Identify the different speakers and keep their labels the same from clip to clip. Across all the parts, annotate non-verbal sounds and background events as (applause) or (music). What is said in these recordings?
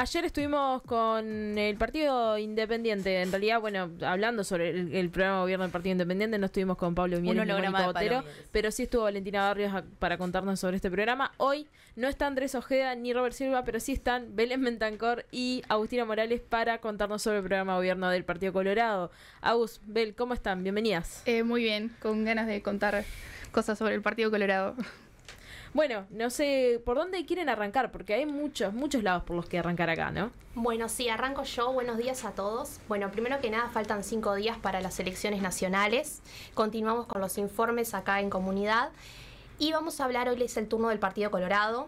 Speaker 1: Ayer estuvimos con el Partido Independiente. En realidad, bueno, hablando sobre el, programa de gobierno del Partido Independiente, no estuvimos con Pablo Mieres ni Mónica Botero, pero sí estuvo Valentina Barrios para contarnos sobre este programa. Hoy no está Andrés Ojeda ni Robert Silva, pero sí están Belén Mentancor y Agustina Morales para contarnos sobre el programa de gobierno del Partido Colorado. Agus, Bel, ¿cómo están? Bienvenidas. Eh, muy bien, con ganas de contar cosas sobre el Partido Colorado. Bueno, no sé por dónde quieren arrancar, porque hay muchos, muchos lados por los que arrancar acá, ¿no?
Speaker 2: Bueno, sí, arranco yo. Buenos días a todos. Bueno, primero que nada, faltan cinco días para las elecciones nacionales. Continuamos con los informes acá en comunidad. Y vamos a hablar, hoy es el turno del Partido Colorado.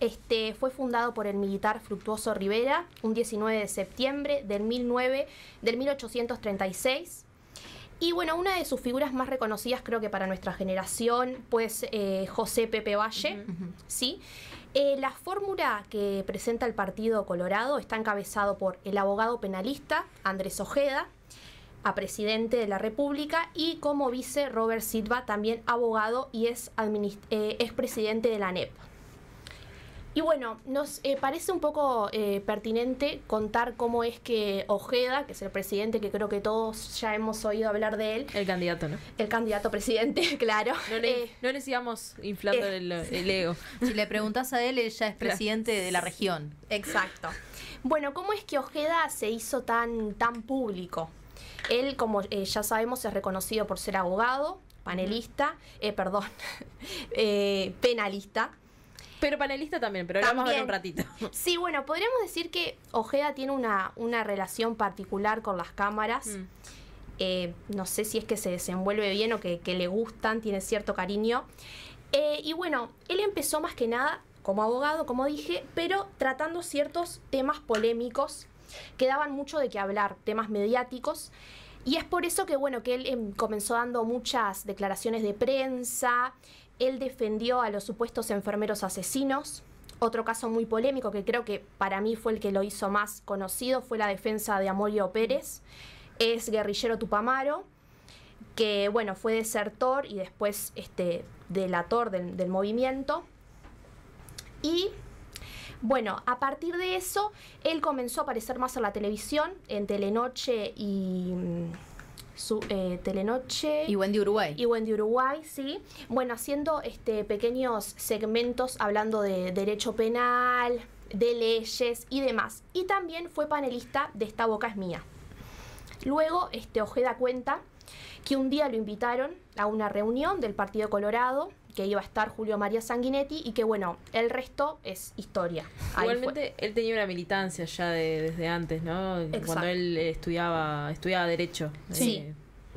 Speaker 2: Este, fue fundado por el militar Fructuoso Rivera un 19 de septiembre del, del 1836 y bueno, una de sus figuras más reconocidas creo que para nuestra generación, pues eh, José Pepe Valle, ¿sí? Eh, la fórmula que presenta el Partido Colorado está encabezado por el abogado penalista Andrés Ojeda, a presidente de la República, y como vice Robert Silva, también abogado y es eh, expresidente de la ANEP. Y bueno, nos eh, parece un poco eh, pertinente contar cómo es que Ojeda, que es el presidente, que creo que todos ya hemos oído hablar de él. El candidato, ¿no? El candidato presidente, (laughs) claro. No le,
Speaker 1: eh, no sigamos inflando el, ego. (laughs) Si le
Speaker 2: preguntas a él, él ya es presidente de la región. Exacto. Bueno, ¿cómo es que Ojeda se hizo tan, tan público? Él, como ya sabemos, es reconocido por ser abogado, panelista, perdón, (laughs) eh, penalista, pero panelista también, pero ahora vamos a ver un ratito. (laughs) Sí, bueno, podríamos decir que Ojeda tiene una, una relación particular con las cámaras. Mm. Eh, no sé si es que se desenvuelve bien o que, le gustan, tiene cierto cariño. Eh, y bueno, él empezó más que nada como abogado, como dije, pero tratando ciertos temas polémicos que daban mucho de qué hablar, temas mediáticos. Y es por eso que, bueno, que él em, comenzó dando muchas declaraciones de prensa, él defendió a los supuestos enfermeros asesinos. Otro caso muy polémico que creo que para mí fue el que lo hizo más conocido fue la defensa de Amolio Pérez, es guerrillero tupamaro, que bueno, fue desertor y después este, delator del, del movimiento. Y bueno, a partir de eso, él comenzó a aparecer más en la televisión, en Telenoche y mm, su, eh, Telenoche. Y Wendy Uruguay. Y Wendy Uruguay, sí. Bueno, haciendo este, pequeños segmentos hablando de derecho penal, de leyes y demás. Y también fue panelista de Esta Boca es Mía. Luego, este, Ojeda cuenta que un día lo invitaron a una reunión del Partido Colorado que iba a estar Julio María Sanguinetti y que bueno, el resto es historia. Igualmente
Speaker 1: él tenía una militancia ya de, desde antes, ¿no? Cuando él estudiaba estudiaba derecho. Sí. Eh,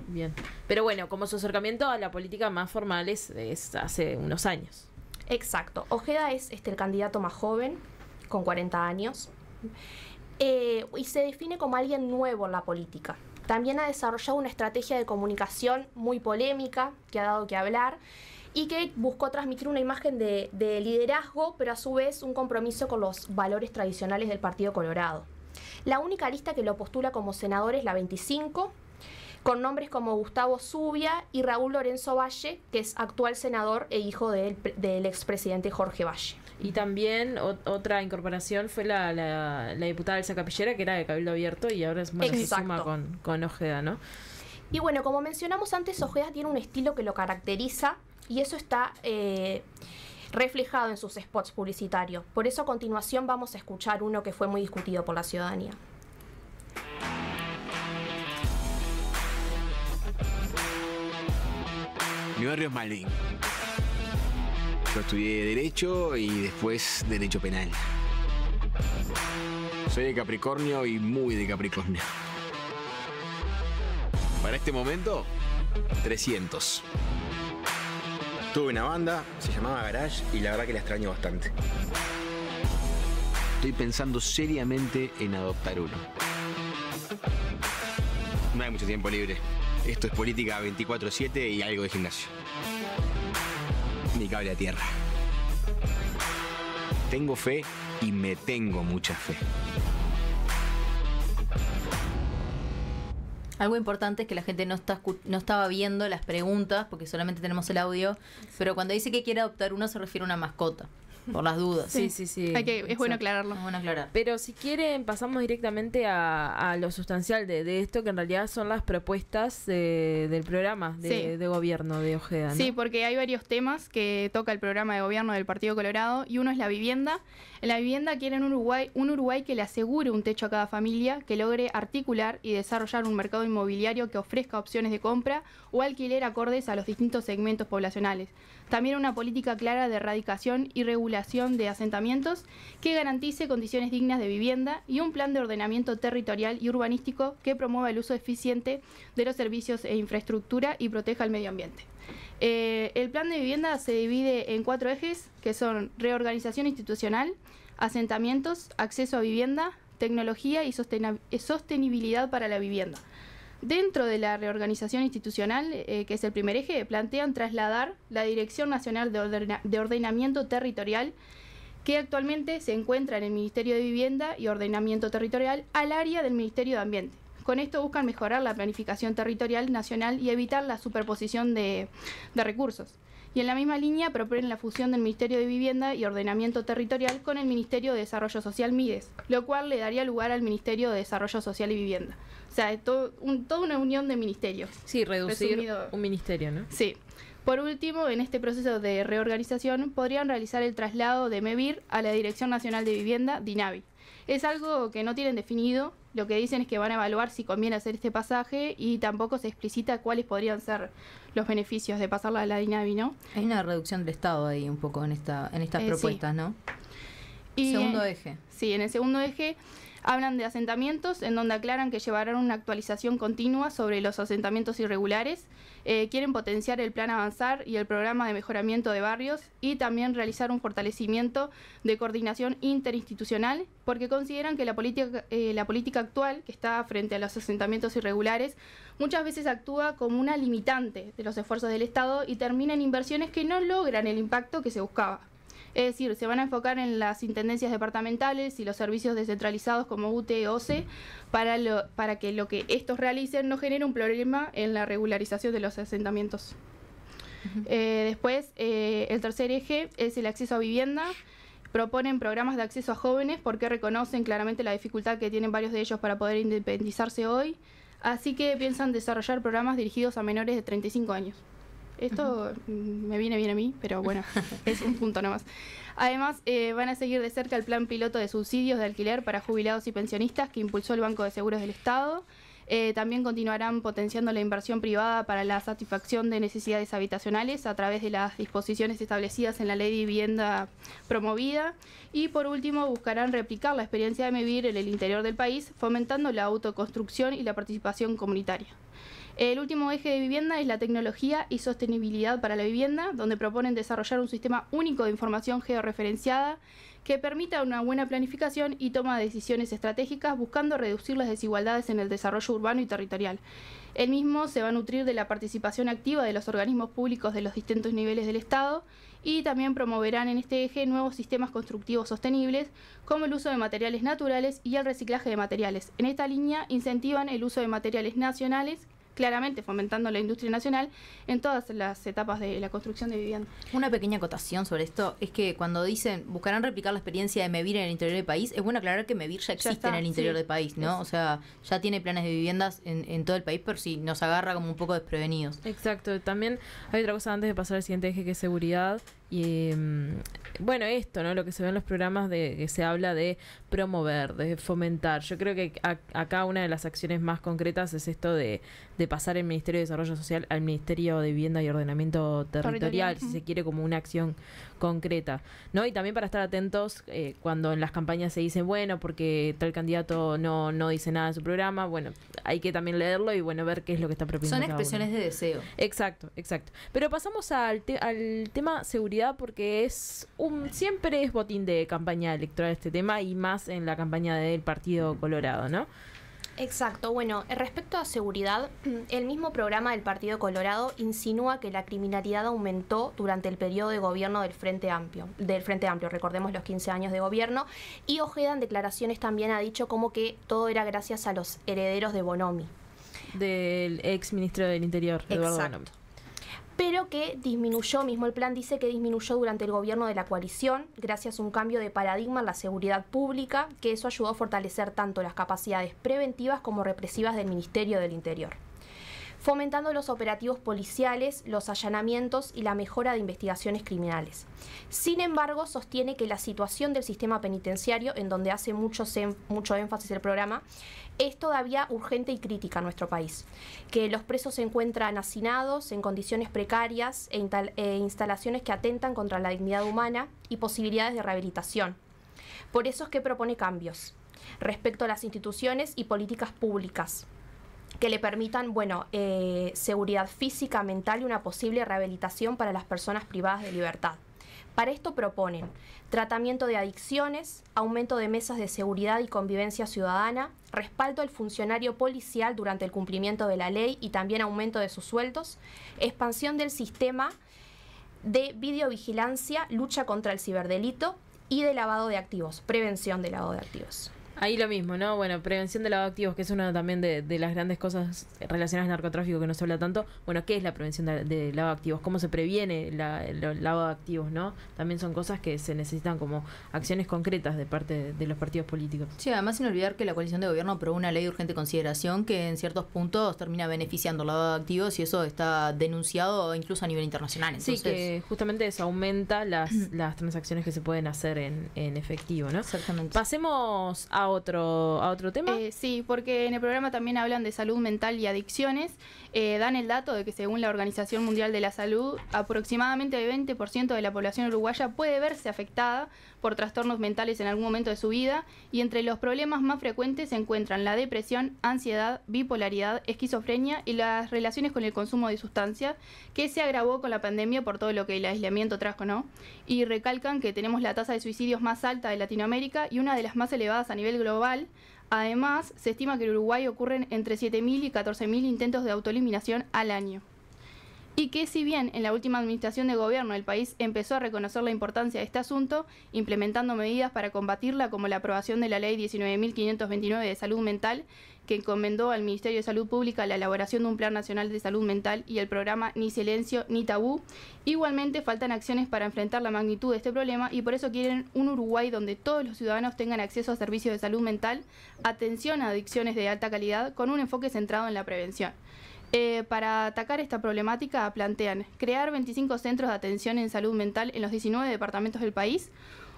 Speaker 1: bien. Pero bueno, como su acercamiento a la política más formal es, hace unos años. Exacto. Ojeda es este, el
Speaker 2: candidato más joven, con 40 años, eh, y se define como alguien nuevo en la política. También ha desarrollado una estrategia de comunicación muy polémica, que ha dado que hablar, y que buscó transmitir una imagen de, liderazgo, pero a su vez un compromiso con los valores tradicionales del Partido Colorado. La única lista que lo postula como senador es la 25, con nombres como Gustavo Zubia y Raúl Lorenzo Valle, que es actual senador e hijo del, expresidente Jorge Valle.
Speaker 1: Y también otra incorporación fue la, diputada Elsa Capillera, que era de Cabildo Abierto y ahora es, bueno, se suma con, con Ojeda, ¿no?
Speaker 2: Y bueno, como mencionamos antes, Ojeda tiene un estilo
Speaker 1: que lo caracteriza y eso está
Speaker 2: eh, reflejado en sus spots publicitarios. Por eso a continuación vamos a escuchar uno que fue muy discutido por la ciudadanía.
Speaker 1: Mi barrio es Malvin. Yo estudié Derecho y después Derecho Penal. Soy de Capricornio y muy de Capricornio. Para este momento, 300. Tuve una banda, se llamaba Garage y la verdad que la extraño bastante. Estoy pensando seriamente en adoptar uno. No hay mucho tiempo libre. Esto es política 24-7 y algo de gimnasio. Mi cable a tierra. Tengo fe y me tengo mucha fe.
Speaker 3: Algo importante es que la gente no, está, no estaba viendo las preguntas porque solamente tenemos el audio, pero cuando dice
Speaker 1: que quiere adoptar uno se refiere a una mascota
Speaker 3: por las dudas. Sí, sí, sí. que, es bueno aclararlo.
Speaker 1: Es bueno aclarar. Pero si quieren, pasamos directamente a, lo sustancial de, esto, que en realidad son las propuestas del programa de, gobierno de Ojeda. Sí,
Speaker 4: porque hay varios temas que toca el programa de gobierno del Partido Colorado y uno es la vivienda. En la vivienda quieren Uruguay, un Uruguay que le asegure un techo a cada familia, que logre articular y desarrollar un mercado inmobiliario que ofrezca opciones de compra o alquiler acordes a los distintos segmentos poblacionales también una política clara de erradicación y regulación de asentamientos que garantice condiciones dignas de vivienda y un plan de ordenamiento territorial y urbanístico que promueva el uso eficiente de los servicios e infraestructura y proteja el medio ambiente. Eh, el plan de vivienda se divide en cuatro ejes, que son reorganización institucional, asentamientos, acceso a vivienda, tecnología y sostenibilidad para la vivienda. Dentro de la reorganización institucional, eh, que es el primer eje, plantean trasladar la Dirección Nacional de, Ordenamiento Territorial, que actualmente se encuentra en el Ministerio de Vivienda y Ordenamiento Territorial, al área del Ministerio de Ambiente. Con esto buscan mejorar la planificación territorial nacional y evitar la superposición de, de recursos. Y en la misma línea proponen la fusión del Ministerio de Vivienda y Ordenamiento Territorial con el Ministerio de Desarrollo Social MIDES, lo cual le daría lugar al Ministerio de Desarrollo Social y Vivienda. O sea, todo un, toda una unión de ministerios. Sí, reducir un
Speaker 1: ministerio, ¿no?
Speaker 4: Sí. Por último, en este proceso de reorganización podrían realizar el traslado de MEVIR a la Dirección Nacional de Vivienda, DINAVI. Es algo que no tienen definido, lo que dicen es que van a evaluar si conviene hacer este pasaje y tampoco se explicita cuáles podrían ser los beneficios de pasarla a la DINAVI, ¿no?
Speaker 3: Hay una reducción del Estado ahí un poco en, esta, en estas eh, propuestas, ¿no? Y segundo
Speaker 4: eje. sí, en el segundo eje Hablan de asentamientos, en donde aclaran que llevarán una actualización continua sobre los asentamientos irregulares, eh, quieren potenciar el plan Avanzar y el programa de mejoramiento de barrios y también realizar un fortalecimiento de coordinación interinstitucional, porque consideran que la política, eh, la política actual que está frente a los asentamientos irregulares muchas veces actúa como una limitante de los esfuerzos del Estado y termina en inversiones que no logran el impacto que se buscaba. Es decir, se van a enfocar en las intendencias departamentales y los servicios descentralizados como UTE para, para que lo que estos realicen no genere un problema en la regularización de los asentamientos. Eh, después, eh, el tercer eje es el acceso a vivienda. Proponen programas de acceso a jóvenes porque reconocen claramente la dificultad que tienen varios de ellos para poder independizarse hoy. Así que piensan desarrollar programas dirigidos a menores de 35 años. Esto me viene bien a mí, pero bueno, (laughs) es un punto nomás. Además, eh, van a seguir de cerca el plan piloto de subsidios de alquiler para jubilados y pensionistas que impulsó el Banco de Seguros del Estado. Eh, también continuarán potenciando la inversión privada para la satisfacción de necesidades habitacionales a través de las disposiciones establecidas en la ley de vivienda promovida. Y por último, buscarán replicar la experiencia de vivir en el interior del país, fomentando la autoconstrucción y la participación comunitaria. El último eje de vivienda es la tecnología y sostenibilidad para la vivienda, donde proponen desarrollar un sistema único de información georreferenciada que permita una buena planificación y toma de decisiones estratégicas buscando reducir las desigualdades en el desarrollo urbano y territorial. El mismo se va a nutrir de la participación activa de los organismos públicos de los distintos niveles del Estado y también promoverán en este eje nuevos sistemas constructivos sostenibles como el uso de materiales naturales y el reciclaje de materiales. En esta línea incentivan el uso de materiales nacionales
Speaker 3: claramente fomentando la industria nacional en todas las etapas de la construcción de vivienda. Una pequeña acotación sobre esto es que cuando dicen buscarán replicar la experiencia de Mevir en el interior del país, es bueno aclarar que Mevir ya existe en el interior del país, ¿no? O sea, ya tiene planes de viviendas en, todo el país, pero si
Speaker 1: nos agarra como un poco desprevenidos. Exacto, también hay otra cosa antes de pasar al siguiente eje que es seguridad y mm, bueno, esto, ¿no? Lo que se ve en los programas de que se habla de promover, de fomentar. Yo creo que acá una de las acciones más concretas es esto de, de, pasar el Ministerio de Desarrollo Social al Ministerio de Vivienda y Ordenamiento Territorial, si se quiere, como una acción concreta. ¿No? Y también para estar atentos eh, cuando en las campañas se dice, bueno, porque tal candidato no, no dice nada en su programa, bueno, hay que también leerlo y bueno, ver qué es lo que está proponiendo. Son expresiones de deseo. Exacto, exacto. Pero pasamos al tema seguridad porque es un siempre es botín de campaña electoral este tema y más en la campaña del Partido Colorado, ¿no? Exacto, bueno, respecto a seguridad,
Speaker 2: (clears throat) el mismo programa del Partido Colorado insinúa que la criminalidad aumentó durante el periodo de gobierno del Frente Amplio, del Frente Amplio, recordemos los 15 años de gobierno, y Ojeda en declaraciones también ha dicho como que todo era gracias a los herederos de Bonomi.
Speaker 1: Del ex ministro del Interior, Eduardo Bonomi
Speaker 2: pero que disminuyó, mismo el plan dice que disminuyó durante el gobierno de la coalición, gracias a un cambio de paradigma en la seguridad pública, que eso ayudó a fortalecer tanto las capacidades preventivas como represivas del Ministerio del Interior fomentando los operativos policiales, los allanamientos y la mejora de investigaciones criminales. Sin embargo, sostiene que la situación del sistema penitenciario, en donde hace mucho, énfasis el programa, es todavía urgente y crítica en nuestro país, que los presos se encuentran hacinados en condiciones precarias e, e instalaciones que atentan contra la dignidad humana y posibilidades de rehabilitación. Por eso es que propone cambios respecto a las instituciones y políticas públicas, que le permitan, bueno, eh, seguridad física, mental y una posible rehabilitación para las personas privadas de libertad. Para esto proponen tratamiento de adicciones, aumento de mesas de seguridad y convivencia ciudadana, respaldo al funcionario policial durante el cumplimiento de la ley y también aumento de sus sueldos, expansión del sistema de videovigilancia, lucha contra el ciberdelito y de lavado de activos, prevención de lavado de activos.
Speaker 1: Ahí lo mismo, ¿no? Bueno, prevención de lavado de activos, que es una también de, las grandes cosas relacionadas al narcotráfico que no se habla tanto. Bueno, ¿qué es la prevención de, lavado de activos? ¿Cómo se previene el lavado de activos, no? También son cosas que se necesitan como acciones concretas de parte de, los partidos políticos.
Speaker 3: Sí, además sin olvidar que la coalición de gobierno aprobó una ley de urgente consideración que en ciertos puntos termina beneficiando el lavado de activos y eso está denunciado incluso a nivel internacional. Sí, que justamente eso
Speaker 1: aumenta las, las transacciones que se pueden hacer en, en efectivo, ¿no? Exactamente. Pasemos a a otro, a otro tema? Eh,
Speaker 4: sí, porque en el
Speaker 1: programa también hablan de salud mental y adicciones.
Speaker 4: Eh, dan el dato de que según la Organización Mundial de la Salud, aproximadamente el 20% de la población uruguaya puede verse afectada por trastornos mentales en algún momento de su vida y entre los problemas más frecuentes se encuentran la depresión, ansiedad, bipolaridad, esquizofrenia y las relaciones con el consumo de sustancias, que se agravó con la pandemia por todo lo que el aislamiento trajo, ¿no? Y recalcan que tenemos la tasa de suicidios más alta de Latinoamérica y una de las más elevadas a nivel global. Además, se estima que en Uruguay ocurren entre 7.000 y 14.000 intentos de autoeliminación al año. Y que si bien en la última administración de gobierno el país empezó a reconocer la importancia de este asunto, implementando medidas para combatirla como la aprobación de la Ley 19.529 de Salud Mental, que encomendó al Ministerio de Salud Pública la elaboración de un Plan Nacional de Salud Mental y el programa Ni Silencio ni Tabú. Igualmente faltan acciones para enfrentar la magnitud de este problema y por eso quieren un Uruguay donde todos los ciudadanos tengan acceso a servicios de salud mental, atención a adicciones de alta calidad con un enfoque centrado en la prevención. Eh, para atacar esta problemática plantean crear 25 centros de atención en salud mental en los 19 departamentos del país,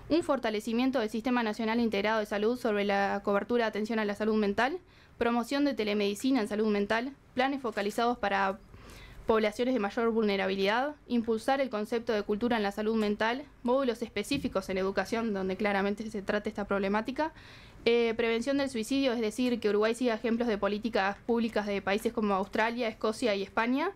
Speaker 4: un fortalecimiento del Sistema Nacional Integrado de Salud sobre la cobertura de atención a la salud mental, promoción de telemedicina en salud mental, planes focalizados para poblaciones de mayor vulnerabilidad, impulsar el concepto de cultura en la salud mental, módulos específicos en educación donde claramente se trata esta problemática, eh, prevención del suicidio, es decir, que Uruguay siga ejemplos de políticas públicas de países como Australia, Escocia y España,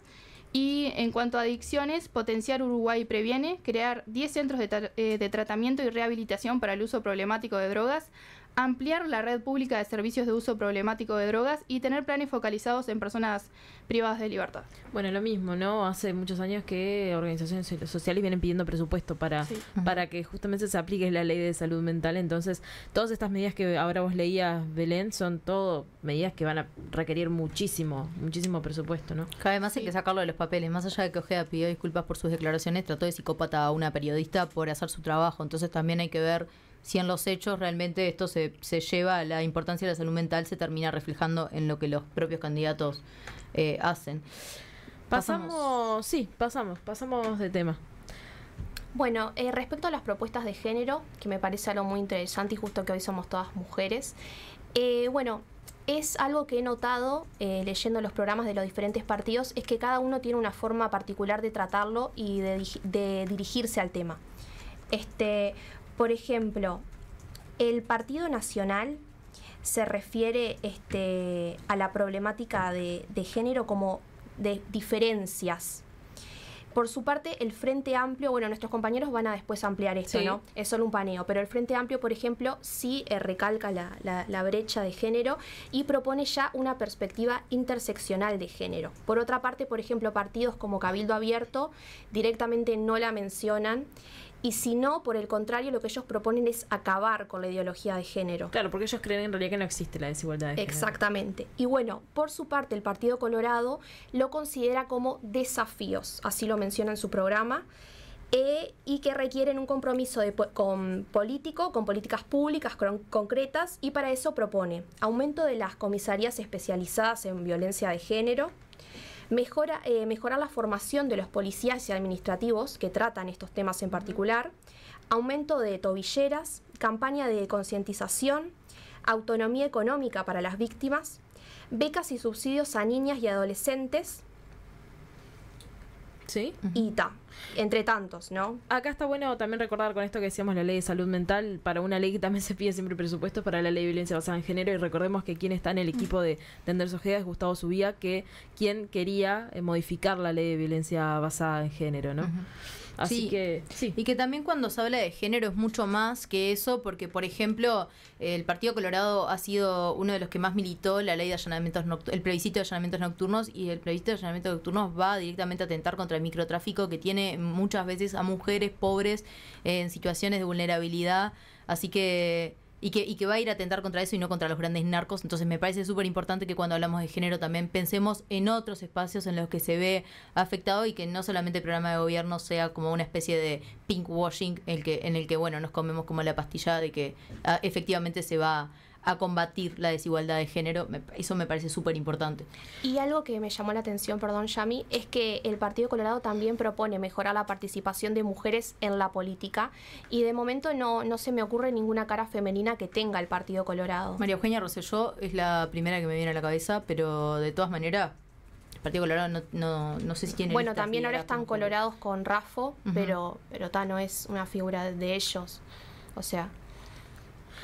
Speaker 4: y en cuanto a adicciones, potenciar Uruguay Previene, crear 10 centros eh, de tratamiento y rehabilitación para el uso problemático de drogas, ampliar la red pública de servicios de uso problemático de drogas y tener planes focalizados en personas
Speaker 1: privadas de libertad. Bueno, lo mismo, ¿no? Hace muchos años que organizaciones sociales vienen pidiendo presupuesto para, para que justamente se aplique la ley de salud mental. Entonces, todas estas medidas que ahora vos leías, Belén, son todo medidas que van a requerir muchísimo, muchísimo
Speaker 3: presupuesto, ¿no? Además hay que sacarlo de los papeles. Más allá de que Ojeda pidió disculpas por sus declaraciones, trató de psicópata a una periodista por hacer su trabajo. Entonces también hay que ver si en los hechos realmente esto se, lleva a la importancia de la salud mental, se termina reflejando en lo que los propios candidatos eh, hacen. Pasamos,
Speaker 1: sí, pasamos, pasamos de tema.
Speaker 2: Bueno, eh, respecto a las propuestas de género, que me parece algo muy interesante y justo que hoy somos todas mujeres, eh, bueno, es algo que he notado leyendo los programas de los diferentes partidos, es que cada uno tiene una forma particular de tratarlo y de, de dirigirse al tema. Este, por ejemplo, el Partido Nacional se refiere este, a la problemática de, género como de diferencias por su parte, el Frente Amplio, bueno, nuestros compañeros van a después ampliar esto, ¿no? Es solo un paneo, pero el Frente Amplio, por ejemplo, sí eh, recalca la, brecha de género y propone ya una perspectiva interseccional de género. Por otra parte, por ejemplo, partidos como Cabildo Abierto directamente no la mencionan y si no, por el contrario, lo que ellos proponen es acabar con la ideología de género. Claro, porque ellos creen en realidad que no existe la desigualdad de género. Exactamente. Y bueno, por su parte, el Partido Colorado lo considera como desafíos, así lo menciona en su programa. Eh, y que requieren un compromiso con político, con políticas públicas concretas, y para eso propone aumento de las comisarías especializadas en violencia de género, Mejora, eh, mejorar la formación de los policías y administrativos que tratan estos temas en particular, aumento de tobilleras, campaña de concientización, autonomía económica para las víctimas, becas y subsidios a niñas y adolescentes, Sí. Y entre tantos, ¿no?
Speaker 1: Acá está bueno también recordar con esto que decíamos la ley de salud mental, para una ley que también (laughs) se pide siempre presupuestos para la ley de violencia basada en género, y recordemos que quien está en el mm. equipo de, Tender es Gustavo Subía, que quien quería eh, modificar la ley de violencia basada en género, ¿no? Así que sí.
Speaker 3: Y que también cuando se habla de género es mucho más que eso, porque por ejemplo, el Partido Colorado ha sido uno de los que más militó la ley de allanamientos el plebiscito de allanamientos nocturnos y el plebiscito de allanamientos nocturnos va directamente a atentar contra el microtráfico que tiene muchas veces a mujeres pobres en situaciones de vulnerabilidad. Así que y que, y que va a ir a atentar contra eso y no contra los grandes narcos. Entonces me parece súper importante que cuando hablamos de género también pensemos en otros espacios en los que se ve afectado y que no solamente el programa de gobierno sea como una especie de pinkwashing en el que, en el que bueno, nos comemos como la pastilla de que ah, efectivamente se va a combatir la desigualdad de género. eso me parece súper importante.
Speaker 2: Y algo que me llamó la atención, perdón, Yami, es que el Partido Colorado también propone mejorar la participación de mujeres en la política y de momento no, no se me ocurre ninguna cara femenina que tenga el Partido Colorado.
Speaker 3: María Eugenia Rosselló es la primera que me viene a la cabeza, pero de todas maneras el Partido Colorado no, sé si tiene. Bueno, también ahora están
Speaker 2: colorados con Rafo, pero, pero es una figura de ellos. O sea.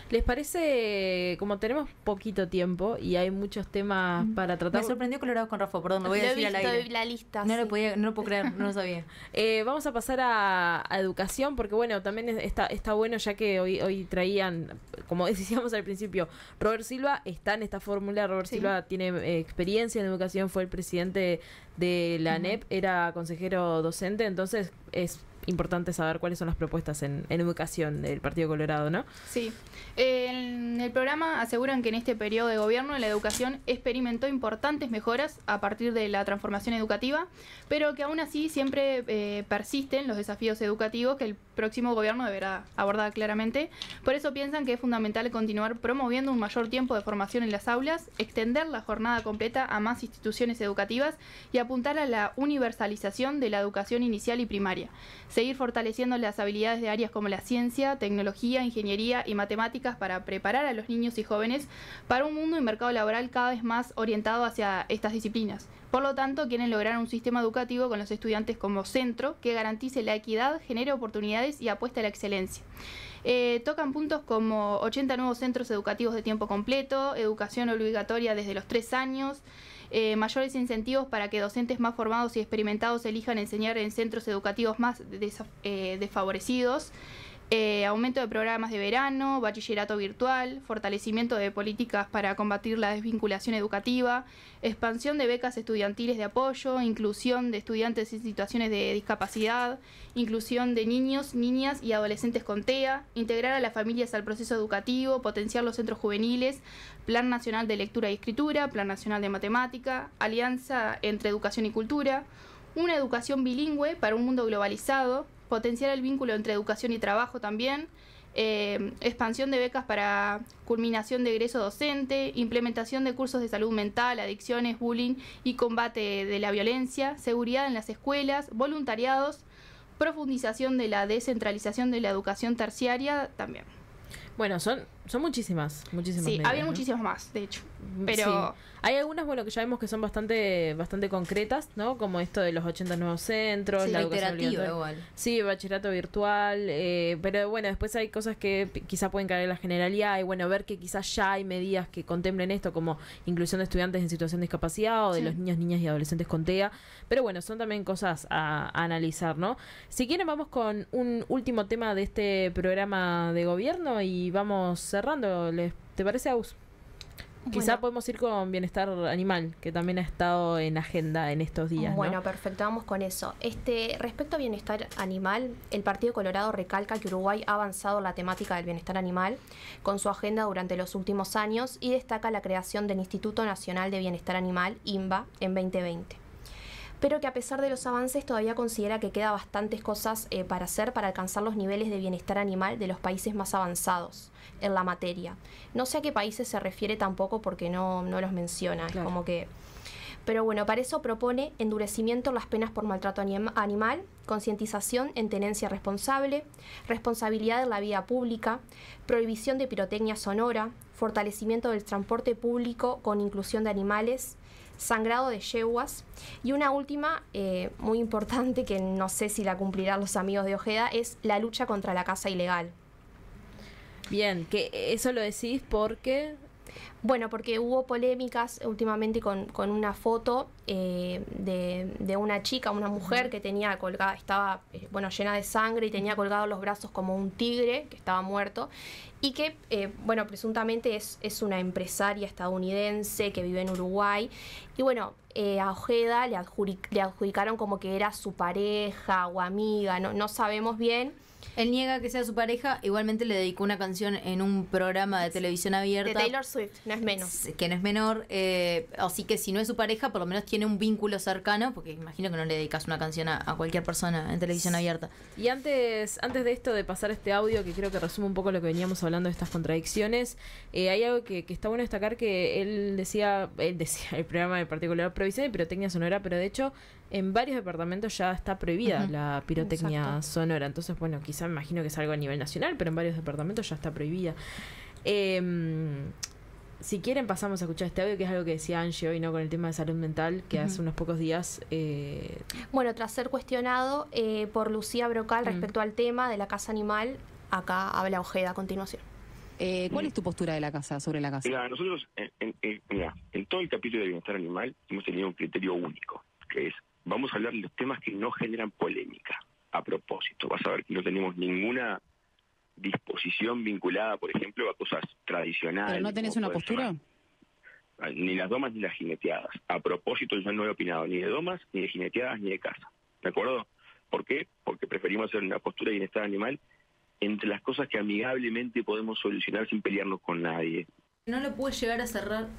Speaker 1: ¿Les parece, como tenemos poquito tiempo y hay muchos temas mm. para tratar? Me sorprendió Colorado con Rafa, perdón, No voy a decir la lista. No, lo podía, no lo puedo creer, no lo sabía. (laughs) Eh, vamos a pasar a, educación, porque bueno, también está, bueno ya que hoy, hoy traían, como (laughs) decíamos al principio, Robert Silva está en esta fórmula, Robert Silva tiene eh, experiencia en educación, fue el presidente de la NEP, era consejero docente, entonces es importante saber cuáles son las propuestas en, educación del Partido Colorado, ¿no? Sí.
Speaker 4: En el programa aseguran que en este periodo de gobierno la educación experimentó importantes mejoras a partir de la transformación educativa, pero que aún así siempre eh, persisten los desafíos educativos que el próximo gobierno deberá abordar claramente. Por eso piensan que es fundamental continuar promoviendo un mayor tiempo de formación en las aulas, extender la jornada completa a más instituciones educativas y apuntar a la universalización de la educación inicial y primaria seguir fortaleciendo las habilidades de áreas como la ciencia, tecnología, ingeniería y matemáticas para preparar a los niños y jóvenes para un mundo y mercado laboral cada vez más orientado hacia estas disciplinas. Por lo tanto, quieren lograr un sistema educativo con los estudiantes como centro que garantice la equidad, genere oportunidades y apueste a la excelencia. Eh, tocan puntos como 80 nuevos centros educativos de tiempo completo, educación obligatoria desde los 3 años, eh, mayores incentivos para que docentes más formados y experimentados elijan enseñar en centros educativos más eh, desfavorecidos. Eh, aumento de programas de verano, bachillerato virtual, fortalecimiento de políticas para combatir la desvinculación educativa, expansión de becas estudiantiles de apoyo, inclusión de estudiantes en situaciones de discapacidad, inclusión de niños, niñas y adolescentes con TEA, integrar a las familias al proceso educativo, potenciar los centros juveniles, Plan Nacional de Lectura y Escritura, Plan Nacional de Matemática, alianza entre educación y cultura, una educación bilingüe para un mundo globalizado, potenciar el vínculo entre educación y trabajo también, eh, expansión de becas para culminación de egreso docente, implementación de cursos de salud mental, adicciones, bullying y combate de la violencia, seguridad en las escuelas, voluntariados, profundización de la descentralización de la educación terciaria también.
Speaker 1: Bueno, son son muchísimas, muchísimas. Sí, había muchísimas
Speaker 4: más, de hecho. Mm, pero
Speaker 1: hay algunas, bueno, que ya vemos que son bastante bastante concretas, ¿no? Como esto de los 80 nuevos centros, sí, la educación igual. Sí, bachillerato virtual, eh, pero bueno, después hay cosas que quizá pueden caer en la generalidad y bueno, ver que quizás ya hay medidas que contemplen esto como inclusión de estudiantes en situación de discapacidad o de los niños, niñas y adolescentes con TEA, pero bueno, son también cosas a analizar, ¿no? Si quieren vamos con un último tema de este programa de gobierno y vamos cerrando, ¿te parece, Aus? vos? Quizá podemos ir con bienestar animal, que también ha estado en agenda en estos días. Bueno,
Speaker 2: perfecto, vamos con eso. Este, respecto a bienestar animal, el Partido Colorado recalca que Uruguay ha avanzado la temática del bienestar animal con su agenda durante los últimos años y destaca la creación del Instituto Nacional de Bienestar Animal, INBA, en 2020 pero que a pesar de los avances todavía considera que queda bastantes cosas eh, para hacer para alcanzar los niveles de bienestar animal de los países más avanzados en la materia. No sé a qué países se refiere tampoco porque no, los menciona, es como que... Pero bueno, para eso propone endurecimiento en las penas por maltrato animal, concientización en tenencia responsable, responsabilidad en la vida pública, prohibición de pirotecnia sonora, fortalecimiento del transporte público con inclusión de animales, sangrado de yeguas. Y una última, eh, muy importante, que no sé si la cumplirán los amigos de Ojeda, es la lucha contra la caza ilegal. Bien, que eso lo decís porque bueno, porque hubo polémicas últimamente con, con una foto eh, de, de, una chica, una mujer que tenía colgada, estaba eh, bueno, llena de sangre y tenía colgados los brazos como un tigre que estaba muerto y que, eh, bueno, presuntamente es, una empresaria estadounidense que vive en Uruguay. Y bueno, a Ojeda le, le, adjudicaron como que era su pareja o amiga, no sabemos bien.
Speaker 3: Él niega que sea su pareja, igualmente le dedicó una canción en un programa de televisión abierta. De Taylor Swift, no es menor. Que no es menor, eh, así que si no es su pareja, por lo menos tiene un vínculo cercano, porque imagino que no le dedicas una canción a, cualquier persona en televisión abierta.
Speaker 1: Y antes, antes de esto, de pasar este audio, que creo que resume un poco lo que veníamos hablando de estas contradicciones, eh, hay algo que, está bueno destacar que él decía, él decía, el programa de particular provisión pero tenía sonora, pero de hecho en varios departamentos ya está prohibida la pirotecnia sonora. Entonces, bueno, quizá me imagino que es algo a nivel nacional, pero en varios departamentos ya está prohibida. Em, si quieren pasamos a escuchar este audio, que es algo que decía Angie hoy, ¿no? Con el tema de salud mental, que hace unos pocos días... Eh,
Speaker 2: bueno, tras ser cuestionado eh, por Lucía Brocal mm. respecto al tema de la casa animal, acá habla Ojeda a continuación. Eh, ¿Cuál
Speaker 1: es tu postura de la casa, sobre la casa? Mira, nosotros, mira, en todo el capítulo de bienestar animal, hemos tenido un criterio único, que es vamos a hablar de los temas que no generan polémica, a propósito. Vas a ver que no tenemos ninguna disposición vinculada, por ejemplo, a cosas tradicionales. ¿Pero no tenés una postura? Eh, ni las domas ni las jineteadas. A propósito, yo no he opinado ni de domas, ni de jineteadas, ni de casa. ¿De acuerdo? ¿Por qué? Porque preferimos hacer una postura de bienestar animal entre las cosas que amigablemente podemos solucionar sin pelearnos con nadie. No lo pude llegar a cerrar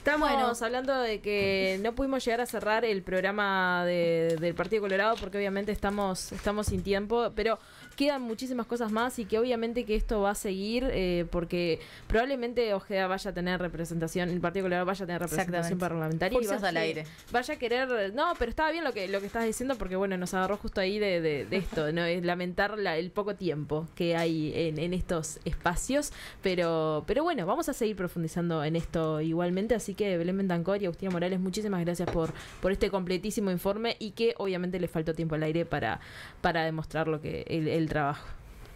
Speaker 1: Estamos bueno. hablando de que no pudimos llegar a cerrar el programa del Partido Colorado porque obviamente estamos, estamos sin tiempo, pero quedan muchísimas cosas más y que obviamente que esto va a seguir eh, porque probablemente Ojeda vaya a tener representación, el Partido Colorado vaya a tener representación parlamentaria. Y vaya, al aire. Vaya a querer, no, pero estaba bien lo que, lo que estás diciendo porque bueno, nos agarró justo ahí de, esto, ¿no? lamentar el poco tiempo que hay en, estos espacios, pero, pero bueno, vamos a seguir profundizando en esto igualmente, así Así que Belén Bentancor y Agustina Morales, muchísimas gracias por, por este completísimo informe y que obviamente les faltó tiempo al aire para, para demostrar lo que el, trabajo.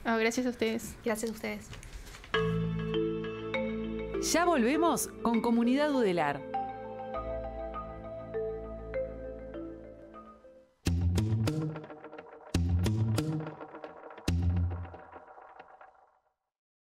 Speaker 4: Ah, gracias a ustedes. Gracias a ustedes.
Speaker 1: Ya volvemos con Comunidad Udelar.